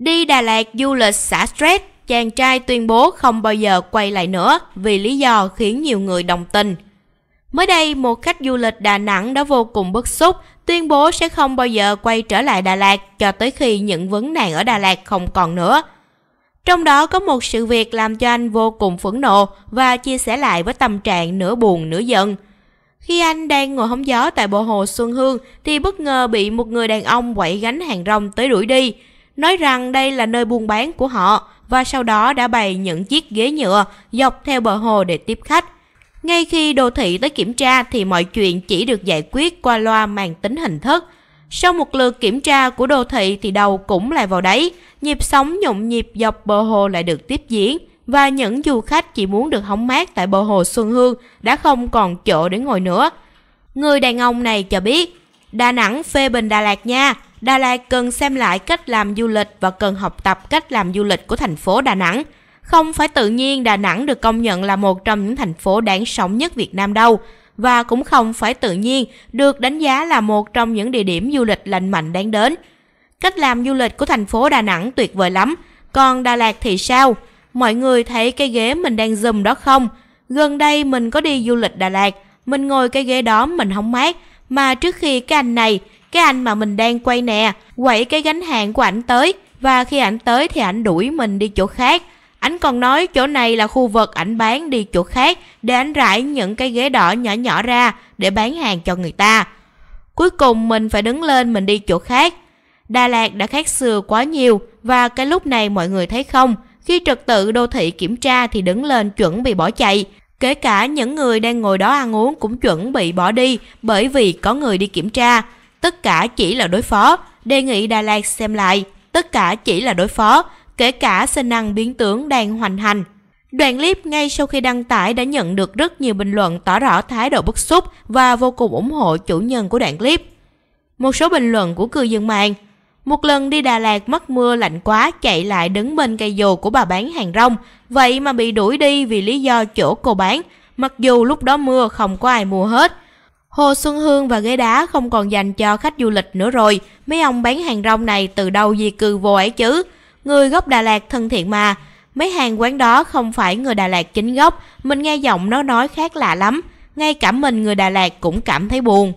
Đi Đà Lạt du lịch xả stress, chàng trai tuyên bố không bao giờ quay lại nữa vì lý do khiến nhiều người đồng tình. Mới đây, một khách du lịch Đà Nẵng đã vô cùng bức xúc, tuyên bố sẽ không bao giờ quay trở lại Đà Lạt cho tới khi những vấn nạn ở Đà Lạt không còn nữa. Trong đó có một sự việc làm cho anh vô cùng phẫn nộ và chia sẻ lại với tâm trạng nửa buồn nửa giận. Khi anh đang ngồi hóng gió tại bộ hồ Xuân Hương thì bất ngờ bị một người đàn ông quậy gánh hàng rong tới đuổi đi – nói rằng đây là nơi buôn bán của họ và sau đó đã bày những chiếc ghế nhựa dọc theo bờ hồ để tiếp khách. Ngay khi đô thị tới kiểm tra thì mọi chuyện chỉ được giải quyết qua loa màn tính hình thức. Sau một lượt kiểm tra của đô thị thì đầu cũng lại vào đấy, nhịp sóng nhộn nhịp dọc bờ hồ lại được tiếp diễn và những du khách chỉ muốn được hóng mát tại bờ hồ Xuân Hương đã không còn chỗ để ngồi nữa. Người đàn ông này cho biết, Đà Nẵng phê bình Đà Lạt nha, Đà Lạt cần xem lại cách làm du lịch và cần học tập cách làm du lịch của thành phố Đà Nẵng. Không phải tự nhiên Đà Nẵng được công nhận là một trong những thành phố đáng sống nhất Việt Nam đâu, và cũng không phải tự nhiên được đánh giá là một trong những địa điểm du lịch lành mạnh đáng đến. Cách làm du lịch của thành phố Đà Nẵng tuyệt vời lắm, còn Đà Lạt thì sao? Mọi người thấy cái ghế mình đang zoom đó không? Gần đây mình có đi du lịch Đà Lạt, mình ngồi cái ghế đó mình không mát, mà trước khi cái anh này cái anh mà mình đang quay nè quậy cái gánh hàng của ảnh tới và khi ảnh tới thì ảnh đuổi mình đi chỗ khác ảnh còn nói chỗ này là khu vực ảnh bán đi chỗ khác để ảnh rải những cái ghế đỏ nhỏ nhỏ ra để bán hàng cho người ta cuối cùng mình phải đứng lên mình đi chỗ khác đà lạt đã khác xưa quá nhiều và cái lúc này mọi người thấy không khi trật tự đô thị kiểm tra thì đứng lên chuẩn bị bỏ chạy kể cả những người đang ngồi đó ăn uống cũng chuẩn bị bỏ đi bởi vì có người đi kiểm tra tất cả chỉ là đối phó, đề nghị Đà Lạt xem lại, tất cả chỉ là đối phó, kể cả sinh năng biến tướng đang hoành hành. Đoạn clip ngay sau khi đăng tải đã nhận được rất nhiều bình luận tỏ rõ thái độ bức xúc và vô cùng ủng hộ chủ nhân của đoạn clip. Một số bình luận của cư dân mạng Một lần đi Đà Lạt mất mưa lạnh quá chạy lại đứng bên cây dù của bà bán hàng rong, vậy mà bị đuổi đi vì lý do chỗ cô bán, mặc dù lúc đó mưa không có ai mua hết. Hồ Xuân Hương và ghế đá không còn dành cho khách du lịch nữa rồi. Mấy ông bán hàng rong này từ đâu di cư vô ấy chứ? Người gốc Đà Lạt thân thiện mà. Mấy hàng quán đó không phải người Đà Lạt chính gốc, mình nghe giọng nó nói khác lạ lắm. Ngay cả mình người Đà Lạt cũng cảm thấy buồn.